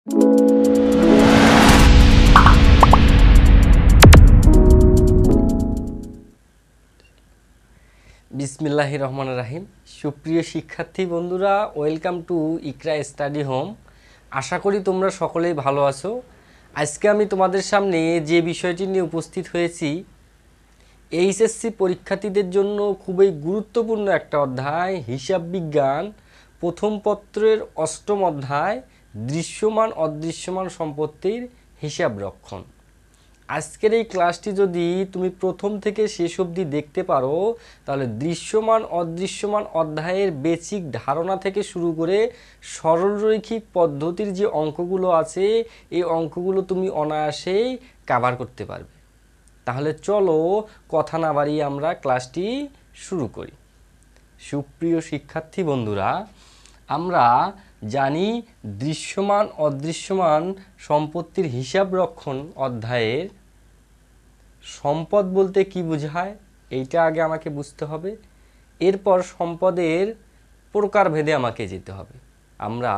বিসমিল্লাহ রহমান রাহিম সুপ্রিয় শিক্ষার্থী বন্ধুরা welcome to Iqra study home আশা করি তোমরা সকলেই ভালো আছো আজকে আমি তোমাদের সামনে যে বিষয়টি নিয়ে উপস্থিত হয়েছি এইচএসসি পরীক্ষার্থীদের জন্য খুবই গুরুত্বপূর্ণ একটা অধ্যায় হিসাব বিজ্ঞান প্রথম পত্রের অষ্টম অধ্যায় দৃশ্যমান অদৃশ্যমান সম্পত্তির হিসাব রক্ষণ আজকের এই ক্লাসটি যদি তুমি প্রথম থেকে শেষ অবধি দেখতে পারো তাহলে দৃশ্যমান অদৃশ্যমান অধ্যায়ের বেসিক ধারণা থেকে শুরু করে সরলরৈখিক পদ্ধতির যে অঙ্কগুলো আছে এই অঙ্কগুলো তুমি অনায়াসেই কাভার করতে পারবে তাহলে চলো কথা না বাড়িয়ে আমরা ক্লাসটি শুরু করি সুপ্রিয় শিক্ষার্থী বন্ধুরা আমরা জানি দৃশ্যমান অদৃশ্যমান সম্পত্তির হিসাব রক্ষণ অধ্যায়ের সম্পদ বলতে কি বোঝায় এইটা আগে আমাকে বুঝতে হবে এরপর সম্পদের প্রকারভেদে আমাকে যেতে হবে আমরা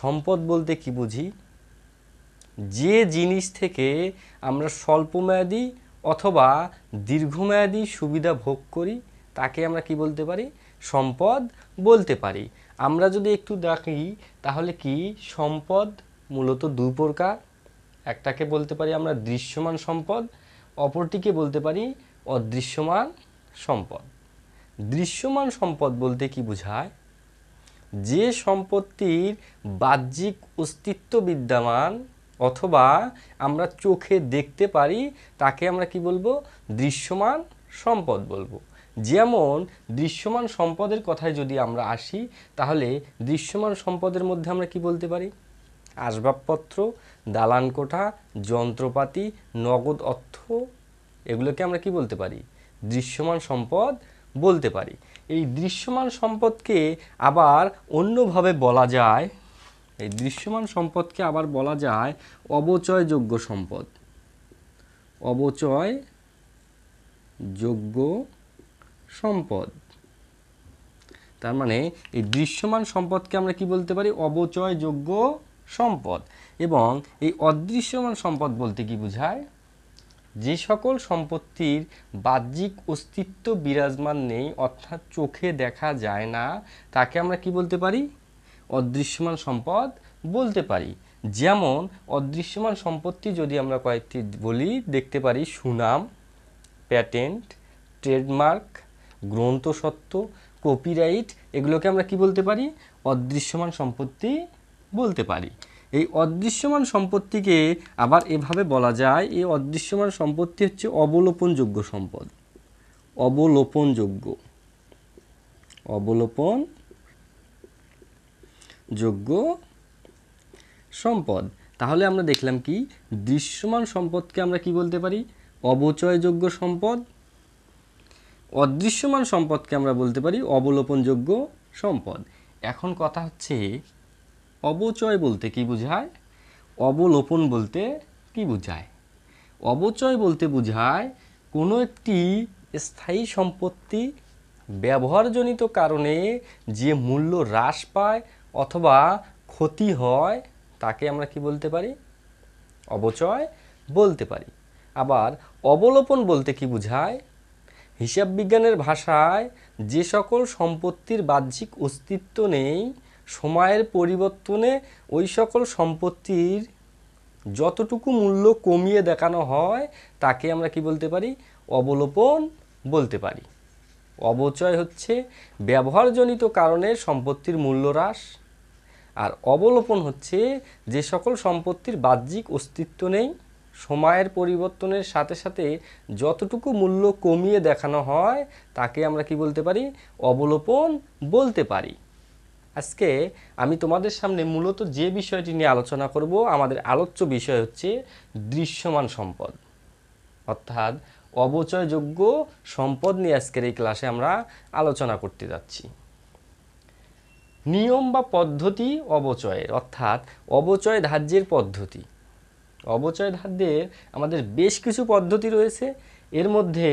সম্পদ বলতে কি বুঝি যে জিনিস থেকে আমরা স্বল্পমেয়াদী অথবা দীর্ঘমেয়াদী সুবিধা ভোগ করি তাকে আমরা কি বলতে পারি সম্পদ বলতে পারি আমরা যদি একটু দেখি তাহলে কি সম্পদ মূলত দু প্রকার একটাকে বলতে পারি আমরা দৃশ্যমান সম্পদ অপরটিকে বলতে পারি অদৃশ্যমান সম্পদ দৃশ্যমান সম্পদ বলতে কি বোঝায় যে সম্পত্তির বাহ্যিক অস্তিত্ব বিদ্যমান অথবা আমরা চোখে দেখতে পারি তাকে আমরা কি বলবো দৃশ্যমান সম্পদ বলবো যেমন দৃশ্যমান সম্পদের কথায় যদি আমরা আসি তাহলে দৃশ্যমান সম্পদের মধ্যে আমরা কি বলতে পারি আসবাবপত্র দালান কোঠা যন্ত্রপাতি নগদ অর্থ এগুলোকে আমরা কি বলতে পারি দৃশ্যমান সম্পদ বলতে পারি এই দৃশ্যমান সম্পদকে আবার অন্যভাবে বলা যায় এই দৃশ্যমান সম্পদকে আবার বলা যায় অবচয়যোগ্য সম্পদ অবচয় যোগ্য সম্পদ তার মানে এই দৃশ্যমান সম্পদকে আমরা কি বলতে পারি অবচয়যোগ্য সম্পদ এবং এই অদৃশ্যমান সম্পদ বলতে কি বোঝায় যে সকল সম্পত্তির বাহ্যিক অস্তিত্ব বিরাজমান নেই অর্থাৎ চোখে দেখা যায় না তাকে আমরা কি বলতে পারি অদৃশ্যমান সম্পদ বলতে পারি যেমন অদৃশ্যমান সম্পত্তি যদি আমরা কয়েকটি বলি দেখতে পারি সুনাম প্যাটেন্ট ট্রেডমার্ক গ্রন্থসত্ত্ব কপিরাইট এগুলোকে আমরা কি বলতে পারি অদৃশ্যমান সম্পত্তি বলতে পারি এই অদৃশ্যমান সম্পত্তিকে আবার এভাবে বলা যায় এই অদৃশ্যমান সম্পত্তি হচ্ছে অবলোপনযোগ্য সম্পদ অবলোপনযোগ্য অবলোপন যোগ্য সম্পদ তাহলে আমরা দেখলাম কি দৃশ্যমান সম্পদকে আমরা কি বলতে পারি অবচয়যোগ্য সম্পদ অদৃশ্যমান সম্পদকে আমরা বলতে পারি অবলোপনযোগ্য সম্পদ এখন কথা হচ্ছে অবচয় বলতে কি বোঝায় অবলোপন বলতে কি বোঝায় অবচয় বলতে বোঝায় কোনো একটি স্থায়ী সম্পত্তি ব্যবহারজনিত কারণে যে মূল্য হ্রাস পায় অথবা ক্ষতি হয় তাকে আমরা কি বলতে পারি অবচয় বলতে পারি আবার অবলোপন বলতে কি বোঝায় হিসাব বিজ্ঞানের ভাষায় যে সকল সম্পত্তির বাহ্যিক অস্তিত্ব নেই সময়ের পরিবর্তনে ওই সকল সম্পত্তির যতটুকু মূল্য কমিয়ে দেখানো হয় তাকে আমরা কি বলতে পারি অবলোপন বলতে পারি অবচয় হচ্ছে ব্যবহারজনিত কারণে সম্পত্তির মূল্য হ্রাস আর অবলোপন হচ্ছে যে সকল সম্পত্তির বাহ্যিক অস্তিত্ব নেই সময়ের পরিবর্তনের সাথে সাথে যতটুকু মূল্য কমিয়ে দেখানো হয় তাকে আমরা কি বলতে পারি অবলোপন বলতে পারি আজকে আমি তোমাদের সামনে মূলত যে বিষয়টি নিয়ে আলোচনা করব আমাদের আলোচ্য বিষয় হচ্ছে দৃশ্যমান সম্পদ অর্থাৎ অবচয়যোগ্য সম্পদ নিয়ে আজকের এই ক্লাসে আমরা আলোচনা করতে যাচ্ছি নিয়ম বা পদ্ধতি অবচয়ের অর্থাৎ অবচয় ধার্যের পদ্ধতি অবচয় খাদ্যের আমাদের বেশ কিছু পদ্ধতি রয়েছে এর মধ্যে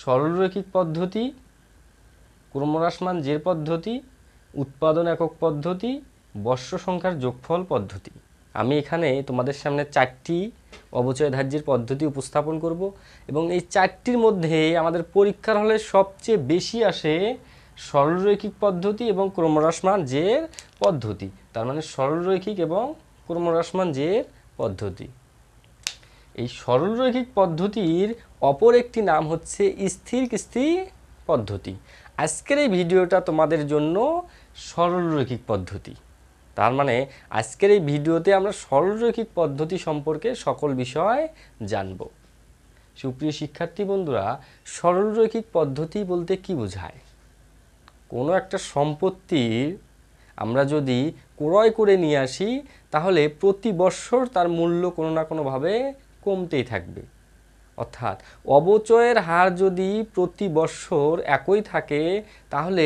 সরলরৈখিক পদ্ধতি ক্রমহ্রাসমান জের পদ্ধতি উৎপাদন একক পদ্ধতি বর্ষ সংখ্যার যোগফল পদ্ধতি আমি এখানে তোমাদের সামনে চারটি অবচয় ধার্যের পদ্ধতি উপস্থাপন করব এবং এই চারটির মধ্যে আমাদের পরীক্ষার হলে সবচেয়ে বেশি আসে সরলরৈখিক পদ্ধতি এবং ক্রমহ্রাসমান জের পদ্ধতি তার মানে সরলরৈখিক এবং ক্রমহ্রাসমান পদ্ধতি এই সরলরৈখিক পদ্ধতির অপর একটি নাম হচ্ছে স্থির কিস্তি পদ্ধতি আজকের এই ভিডিওটা তোমাদের জন্য সরলরৈখিক পদ্ধতি তার মানে আজকের এই ভিডিওতে আমরা সরলরৈখিক পদ্ধতি সম্পর্কে সকল বিষয় জানব সুপ্রিয় শিক্ষার্থী বন্ধুরা সরলরৈখিক পদ্ধতি বলতে কি বোঝায় কোনো একটা সম্পত্তির আমরা যদি ক্রয় করে নিয়ে আসি তাহলে প্রতি বৎসর তার মূল্য কোনো না কোনোভাবে কমতেই থাকবে অর্থাৎ অবচয়ের হার যদি প্রতি বৎসর একই থাকে তাহলে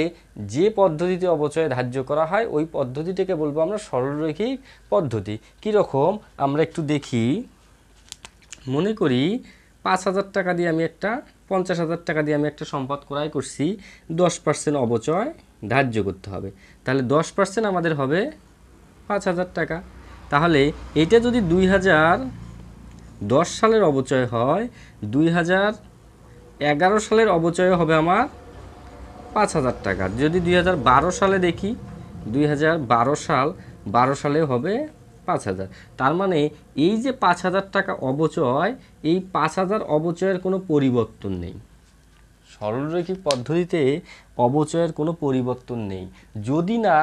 যে পদ্ধতিতে অবচয় ধার্য করা হয় ওই পদ্ধতিটাকে বলবো আমরা সরলরৈখিক পদ্ধতি কীরকম আমরা একটু দেখি মনে করি পাঁচ হাজার টাকা দিয়ে আমি একটা পঞ্চাশ হাজার টাকা দিয়ে আমি একটা সম্পদ ক্রয় করছি দশ পার্সেন্ট অবচয় ধার্য করতে হবে তাহলে দশ পার্সেন্ট আমাদের হবে পাঁচ হাজার টাকা তাহলে এটা যদি দুই হাজার দশ সালের অবচয় হয় দুই হাজার এগারো সালের অবচয় হবে আমার পাঁচ হাজার টাকা যদি দুই হাজার বারো সালে দেখি দুই হাজার বারো সাল বারো সালে হবে পাঁচ হাজার তার মানে এই যে পাঁচ হাজার টাকা অবচয় এই পাঁচ হাজার অবচয়ের কোনো পরিবর্তন নেই সরলরৈখিক পদ্ধতিতে অবচয়ের কোনো পরিবর্তন নেই যদি না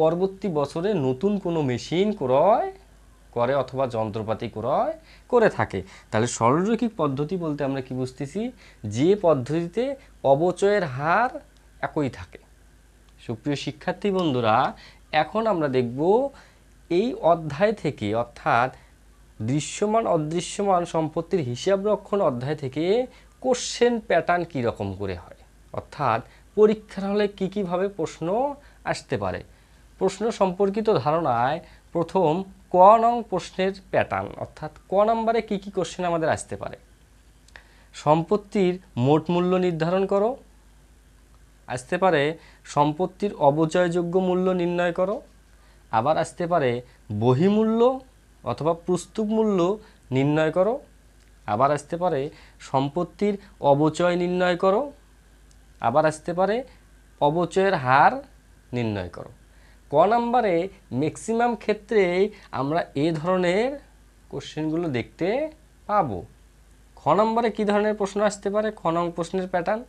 পরবর্তী বছরে নতুন কোনো মেশিন ক্রয় করে অথবা যন্ত্রপাতি ক্রয় করে থাকে তাহলে সরলরৈখিক পদ্ধতি বলতে আমরা কি বুঝতেছি যে পদ্ধতিতে অবচয়ের হার একই থাকে সুপ্রিয় শিক্ষার্থী বন্ধুরা এখন আমরা দেখব এই অধ্যায় থেকে অর্থাৎ দৃশ্যমান অদৃশ্যমান সম্পত্তির হিসাব রক্ষণ অধ্যায় থেকে কোশ্চেন প্যাটার্ন কী রকম করে হয় অর্থাৎ পরীক্ষার হলে কী কীভাবে প্রশ্ন আসতে পারে প্রশ্ন সম্পর্কিত ধারণায় প্রথম ক নং প্রশ্নের প্যাটার্ন অর্থাৎ ক নম্বরে কি কি কোশ্চেন আমাদের আসতে পারে সম্পত্তির মোট মূল্য নির্ধারণ করো আসতে পারে সম্পত্তির অবচয়যোগ্য মূল্য নির্ণয় করো আবার আসতে পারে বহিমূল্য অথবা প্রস্তুত মূল্য নির্ণয় করো আবার আসতে পারে সম্পত্তির অবচয় নির্ণয় করো আবার আসতে পারে অবচয়ের হার নির্ণয় করো ক নাম্বারে ম্যাক্সিমাম ক্ষেত্রে আমরা এ ধরনের কোশ্চেনগুলো দেখতে পাবো খ নম্বরে কী ধরনের প্রশ্ন আসতে পারে খ প্রশ্নের প্যাটার্ন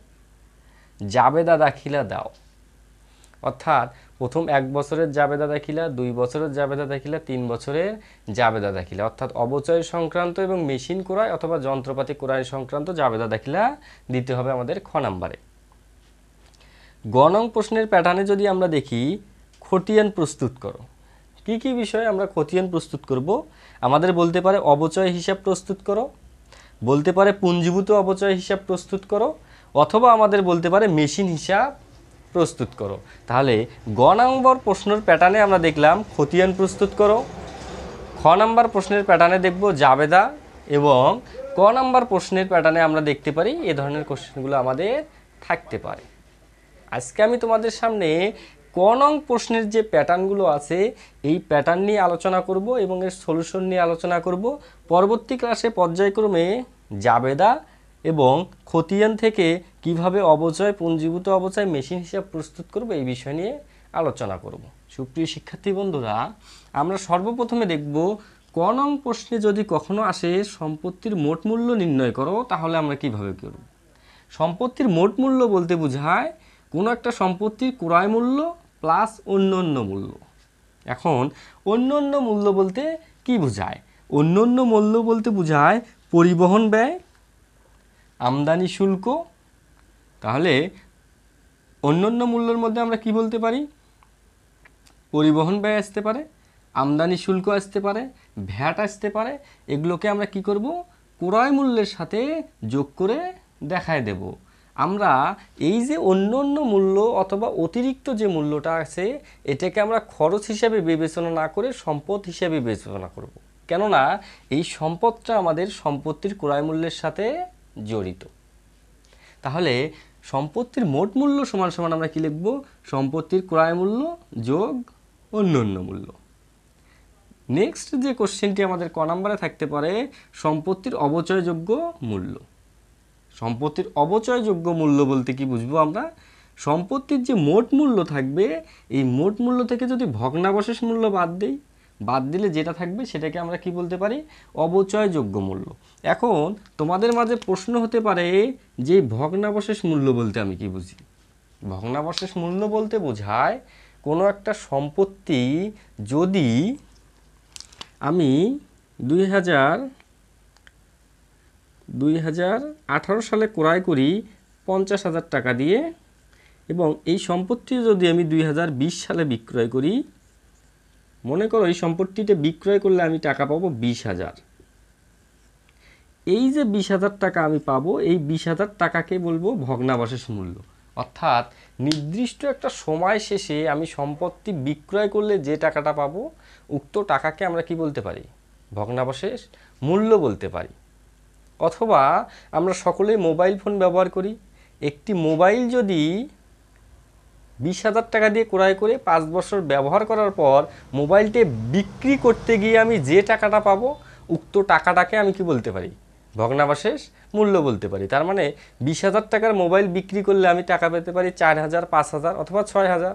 জাবেদা দাখিলা দাও অর্থাৎ প্রথম এক বছরের জাবেদা দাখিলা দুই বছরের জাবেদা দাখিলা তিন বছরের জাবেদা দাখিলা অর্থাৎ অবচয় সংক্রান্ত এবং মেশিন ক্রয় অথবা যন্ত্রপাতি ক্রয় সংক্রান্ত জাবেদা দাখিলা দিতে হবে আমাদের খ নাম্বারে গণং প্রশ্নের প্যাটার্নে যদি আমরা দেখি খতিয়ান প্রস্তুত করো কি কি বিষয়ে আমরা খতিয়ান প্রস্তুত করব আমাদের বলতে পারে অবচয় হিসাব প্রস্তুত করো বলতে পারে পুঞ্জীভূত অবচয় হিসাব প্রস্তুত করো অথবা আমাদের বলতে পারে মেশিন হিসাব প্রস্তুত করো তাহলে গ নম্বর প্রশ্নের প্যাটার্নে আমরা দেখলাম খতিয়ান প্রস্তুত করো খ নম্বর প্রশ্নের প্যাটার্নে দেখব জাবেদা এবং ক নম্বর প্রশ্নের প্যাটার্নে আমরা দেখতে পারি এ ধরনের কোশ্চেনগুলো আমাদের থাকতে পারে আজকে আমি তোমাদের সামনে ক নং প্রশ্নের যে প্যাটার্নগুলো আছে এই প্যাটার্ন নিয়ে আলোচনা করব এবং এর সলিউশন নিয়ে আলোচনা করব পরবর্তী ক্লাসে পর্যায়ক্রমে জাবেদা এবং খতিয়ান থেকে কিভাবে অবচয় পুঞ্জীভূত অবচয় মেশিন হিসাব প্রস্তুত করব এই বিষয় নিয়ে আলোচনা করব সুপ্রিয় শিক্ষার্থী বন্ধুরা আমরা সর্বপ্রথমে দেখব ক নং প্রশ্নে যদি কখনো আসে সম্পত্তির মোট মূল্য নির্ণয় করো তাহলে আমরা কিভাবে করব সম্পত্তির মোট মূল্য বলতে বোঝায় কোনো একটা সম্পত্তির ক্রয় মূল্য প্লাস অন্যান্য মূল্য এখন অন্যান্য মূল্য বলতে কি বোঝায় অন্যান্য মূল্য বলতে বোঝায় পরিবহন ব্যয় আমদানি শুল্ক তাহলে অন্যান্য মূল্যর মধ্যে আমরা কি বলতে পারি পরিবহন ব্যয় আসতে পারে আমদানি শুল্ক আসতে পারে ভ্যাট আসতে পারে এগুলোকে আমরা কি করব ক্রয় মূল্যের সাথে যোগ করে দেখায় দেব আমরা এই যে অন্য অন্য মূল্য অথবা অতিরিক্ত যে মূল্যটা আছে এটাকে আমরা খরচ হিসাবে বিবেচনা না করে সম্পদ হিসাবে বিবেচনা করব। কেননা এই সম্পদটা আমাদের সম্পত্তির ক্রয় মূল্যের সাথে জড়িত তাহলে সম্পত্তির মোট মূল্য সমান সমান আমরা কী লিখব সম্পত্তির ক্রয় মূল্য যোগ অন্য অন্য মূল্য নেক্সট যে কোশ্চেনটি আমাদের ক নম্বরে থাকতে পারে সম্পত্তির অবচয়যোগ্য মূল্য সম্পত্তির অবচয়যোগ্য মূল্য বলতে কি বুঝবো আমরা সম্পত্তির যে মোট মূল্য থাকবে এই মোট মূল্য থেকে যদি ভগ্নাবশেষ মূল্য বাদ দেই বাদ দিলে যেটা থাকবে সেটাকে আমরা কি বলতে পারি অবচয়যোগ্য মূল্য এখন তোমাদের মাঝে প্রশ্ন হতে পারে যে ভগ্নাবশেষ মূল্য বলতে আমি কি বুঝি ভগ্নাবশেষ মূল্য বলতে বোঝায় কোনো একটা সম্পত্তি যদি আমি দুই হাজার দুই সালে ক্রয় করি পঞ্চাশ হাজার টাকা দিয়ে এবং এই সম্পত্তি যদি আমি দুই সালে বিক্রয় করি মনে করো এই সম্পত্তিটা বিক্রয় করলে আমি টাকা পাবো বিশ হাজার এই যে বিশ হাজার টাকা আমি পাবো এই বিশ হাজার টাকাকে বলবো ভগ্নাবশেষ মূল্য অর্থাৎ নির্দিষ্ট একটা সময় শেষে আমি সম্পত্তি বিক্রয় করলে যে টাকাটা পাবো উক্ত টাকাকে আমরা কি বলতে পারি ভগ্নাবশেষ মূল্য বলতে পারি অথবা আমরা সকলে মোবাইল ফোন ব্যবহার করি একটি মোবাইল যদি বিশ হাজার টাকা দিয়ে ক্রয় করে পাঁচ বছর ব্যবহার করার পর মোবাইলটি বিক্রি করতে গিয়ে আমি যে টাকাটা পাবো উক্ত টাকাটাকে আমি কি বলতে পারি ভগ্নাবশেষ মূল্য বলতে পারি তার মানে বিশ হাজার টাকার মোবাইল বিক্রি করলে আমি টাকা পেতে পারি চার হাজার পাঁচ হাজার অথবা ছয় হাজার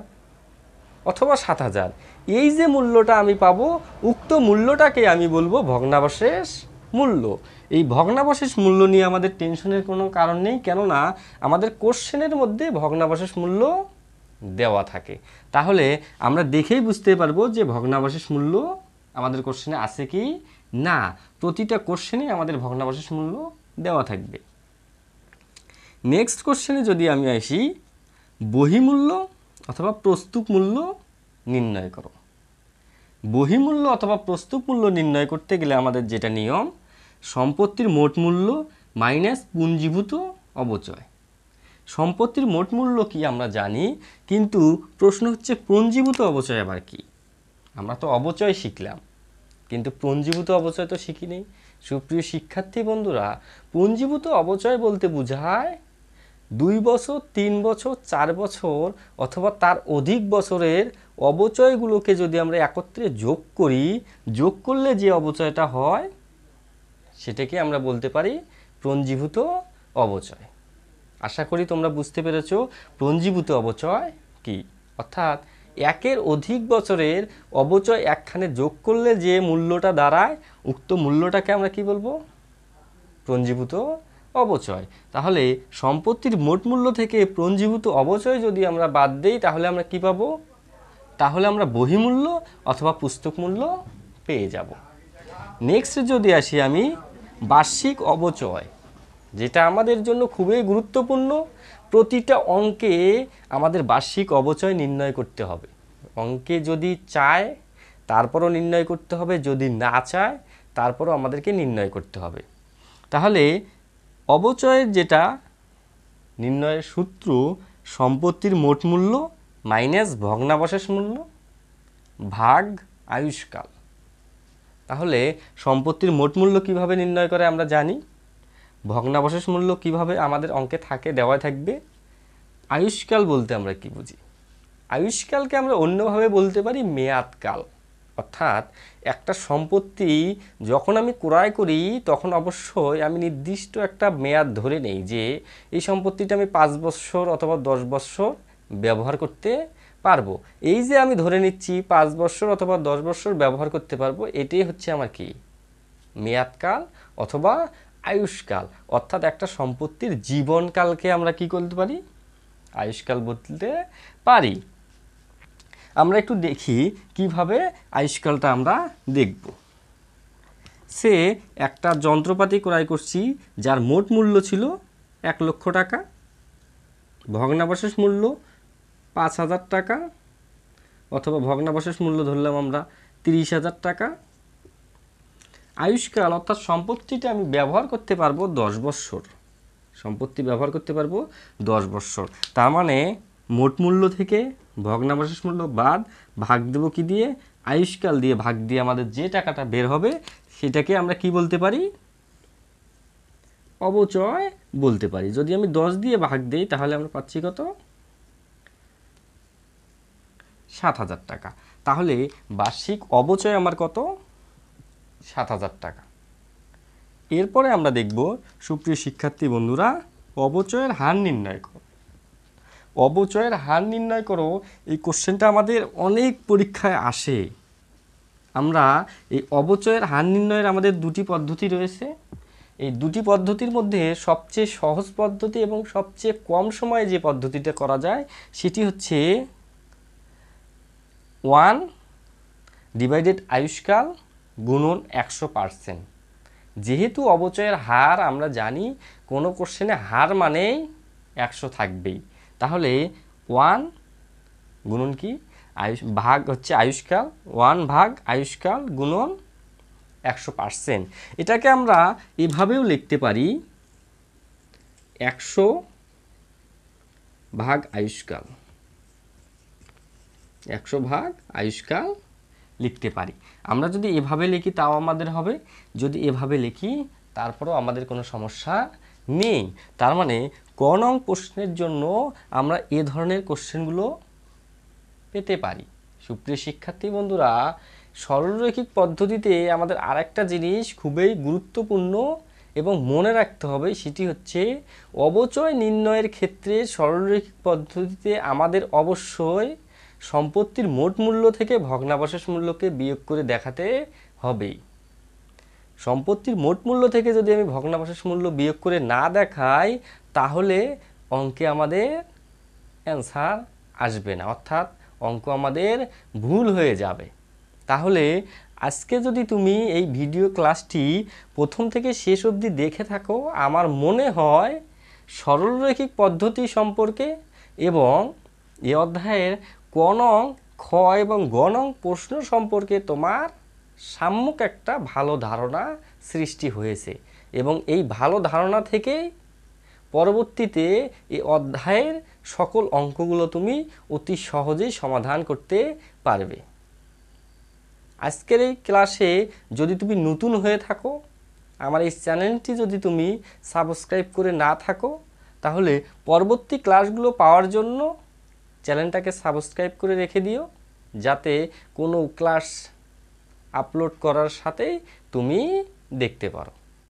অথবা সাত হাজার এই যে মূল্যটা আমি পাবো উক্ত মূল্যটাকে আমি বলবো ভগ্নাবশেষ মূল্য এই ভগ্নাবশেষ মূল্য নিয়ে আমাদের টেনশনের কোনো কারণ নেই কেননা আমাদের কোশ্চেনের মধ্যে ভগ্নাবশেষ মূল্য দেওয়া থাকে তাহলে আমরা দেখেই বুঝতে পারবো যে ভগ্নাবশেষ মূল্য আমাদের কোশ্চেনে আছে কি না প্রতিটা কোশ্চেনে আমাদের ভগ্নাবশেষ মূল্য দেওয়া থাকবে নেক্সট কোশ্চেনে যদি আমি আসি বহিমূল্য অথবা প্রস্তুত মূল্য নির্ণয় করো বহিমূল্য অথবা প্রস্তুত মূল্য নির্ণয় করতে গেলে আমাদের যেটা নিয়ম সম্পত্তির মোট মূল্য মাইনাস পুঞ্জীভূত অবচয় সম্পত্তির মোট মূল্য কি আমরা জানি কিন্তু প্রশ্ন হচ্ছে পুঞ্জীভূত অবচয় আবার কি আমরা তো অবচয় শিখলাম কিন্তু পুঞ্জীভূত অবচয় তো শিখিনি সুপ্রিয় শিক্ষার্থী বন্ধুরা পুঞ্জীভূত অবচয় বলতে বোঝায় দুই বছর তিন বছর চার বছর অথবা তার অধিক বছরের অবচয়গুলোকে যদি আমরা একত্রে যোগ করি যোগ করলে যে অবচয়টা হয় সেটাকে আমরা বলতে পারি প্রঞ্জীভূত অবচয় আশা করি তোমরা বুঝতে পেরেছ প্রঞ্জীভূত অবচয় কি অর্থাৎ একের অধিক বছরের অবচয় একখানে যোগ করলে যে মূল্যটা দাঁড়ায় উক্ত মূল্যটাকে আমরা কি বলবো প্রঞ্জীভূত অবচয় তাহলে সম্পত্তির মোট মূল্য থেকে প্রঞ্জীভূত অবচয় যদি আমরা বাদ দেই তাহলে আমরা কি পাবো তাহলে আমরা বহিমূল্য অথবা পুস্তক মূল্য পেয়ে যাব নেক্সট যদি আসি আমি বার্ষিক অবচয় যেটা আমাদের জন্য খুবই গুরুত্বপূর্ণ প্রতিটা অঙ্কে আমাদের বার্ষিক অবচয় নির্ণয় করতে হবে অঙ্কে যদি চায় তারপরও নির্ণয় করতে হবে যদি না চায় তারপরও আমাদেরকে নির্ণয় করতে হবে তাহলে অবচয়ের যেটা নির্ণয়ের সূত্র সম্পত্তির মোট মূল্য মাইনাস ভগ্নাবশেষ মূল্য ভাগ আয়ুষ্কাল তাহলে সম্পত্তির মোট মূল্য কিভাবে নির্ণয় করে আমরা জানি ভগ্নাবশেষ মূল্য কিভাবে আমাদের অঙ্কে থাকে দেওয়া থাকবে আয়ুষ্কাল বলতে আমরা কি বুঝি আয়ুষ্কালকে আমরা অন্যভাবে বলতে পারি মেয়াদকাল অর্থাৎ একটা সম্পত্তি যখন আমি ক্রয় করি তখন অবশ্যই আমি নির্দিষ্ট একটা মেয়াদ ধরে নেই যে এই সম্পত্তিটা আমি পাঁচ বছর অথবা দশ বছর ব্যবহার করতে পারবো এই যে আমি ধরে নিচ্ছি পাঁচ বছর অথবা দশ বছর ব্যবহার করতে পারবো এটাই হচ্ছে আমার কি মেয়াদকাল অথবা আয়ুষ্কাল অর্থাৎ একটা সম্পত্তির জীবনকালকে আমরা কি করতে পারি আয়ুষ্কাল বলতে পারি আমরা একটু দেখি কিভাবে আয়ুষ্কালটা আমরা দেখব সে একটা যন্ত্রপাতি ক্রয় করছি যার মোট মূল্য ছিল এক লক্ষ টাকা ভগ্নাবশেষ মূল্য পাঁচ হাজার টাকা অথবা ভগ্নাবশেষ মূল্য ধরলাম আমরা তিরিশ হাজার টাকা আয়ুষ্কাল অর্থাৎ সম্পত্তিটা আমি ব্যবহার করতে পারবো দশ বৎসর সম্পত্তি ব্যবহার করতে পারবো দশ বৎসর তার মানে মোট মূল্য থেকে ভগ্নাবশেষ মূল্য বাদ ভাগ দেবো কি দিয়ে আয়ুষ্কাল দিয়ে ভাগ দিয়ে আমাদের যে টাকাটা বের হবে সেটাকে আমরা কি বলতে পারি অবচয় বলতে পারি যদি আমি দশ দিয়ে ভাগ দিই তাহলে আমরা পাচ্ছি কত সাত হাজার টাকা তাহলে বার্ষিক অবচয় আমার কত সাত হাজার টাকা এরপরে আমরা দেখব সুপ্রিয় শিক্ষার্থী বন্ধুরা অবচয়ের হার নির্ণয় করো অবচয়ের হার নির্ণয় করো এই কোশ্চেনটা আমাদের অনেক পরীক্ষায় আসে আমরা এই অবচয়ের হার নির্ণয়ের আমাদের দুটি পদ্ধতি রয়েছে এই দুটি পদ্ধতির মধ্যে সবচেয়ে সহজ পদ্ধতি এবং সবচেয়ে কম সময়ে যে পদ্ধতিটা করা যায় সেটি হচ্ছে ওয়ান ডিভাইডেড আয়ুষ্কাল গুণন একশো পারসেন্ট যেহেতু অবচয়ের হার আমরা জানি কোনো কোশ্চেনে হার মানেই একশো থাকবেই তাহলে ওয়ান গুণন কি আয়ুষ ভাগ হচ্ছে আয়ুষ্কাল ওয়ান ভাগ আয়ুষ্কাল গুণন একশো পারসেন্ট এটাকে আমরা এভাবেও লিখতে পারি একশো ভাগ আয়ুষ্কাল একশো ভাগ আয়ুষ্কাল লিখতে পারি আমরা যদি এভাবে লিখি তাও আমাদের হবে যদি এভাবে লিখি তারপরেও আমাদের কোনো সমস্যা নেই তার মানে ক নং প্রশ্নের জন্য আমরা এ ধরনের কোশ্চেনগুলো পেতে পারি সুপ্রিয় শিক্ষার্থী বন্ধুরা সরলরৈখিক পদ্ধতিতে আমাদের আরেকটা জিনিস খুবই গুরুত্বপূর্ণ এবং মনে রাখতে হবে সেটি হচ্ছে অবচয় নির্ণয়ের ক্ষেত্রে সরলরৈখিক পদ্ধতিতে আমাদের অবশ্যই সম্পত্তির মোট মূল্য থেকে ভগ্নাবশেষ মূল্যকে বিয়োগ করে দেখাতে হবেই সম্পত্তির মোট মূল্য থেকে যদি আমি ভগ্নাবশেষ মূল্য বিয়োগ করে না দেখাই তাহলে অঙ্কে আমাদের অ্যান্সার আসবে না অর্থাৎ অঙ্ক আমাদের ভুল হয়ে যাবে তাহলে আজকে যদি তুমি এই ভিডিও ক্লাসটি প্রথম থেকে শেষ অবধি দেখে থাকো আমার মনে হয় সরলরৈখিক পদ্ধতি সম্পর্কে এবং এ অধ্যায়ের গণং খ এবং গণং প্রশ্ন সম্পর্কে তোমার সাম্যক একটা ভালো ধারণা সৃষ্টি হয়েছে এবং এই ভালো ধারণা থেকে পরবর্তীতে এই অধ্যায়ের সকল অঙ্কগুলো তুমি অতি সহজেই সমাধান করতে পারবে আজকের এই ক্লাসে যদি তুমি নতুন হয়ে থাকো আমার এই চ্যানেলটি যদি তুমি সাবস্ক্রাইব করে না থাকো তাহলে পরবর্তী ক্লাসগুলো পাওয়ার জন্য চ্যানেলটাকে সাবস্ক্রাইব করে রেখে দিও যাতে কোনো ক্লাস আপলোড করার সাথেই তুমি দেখতে পারো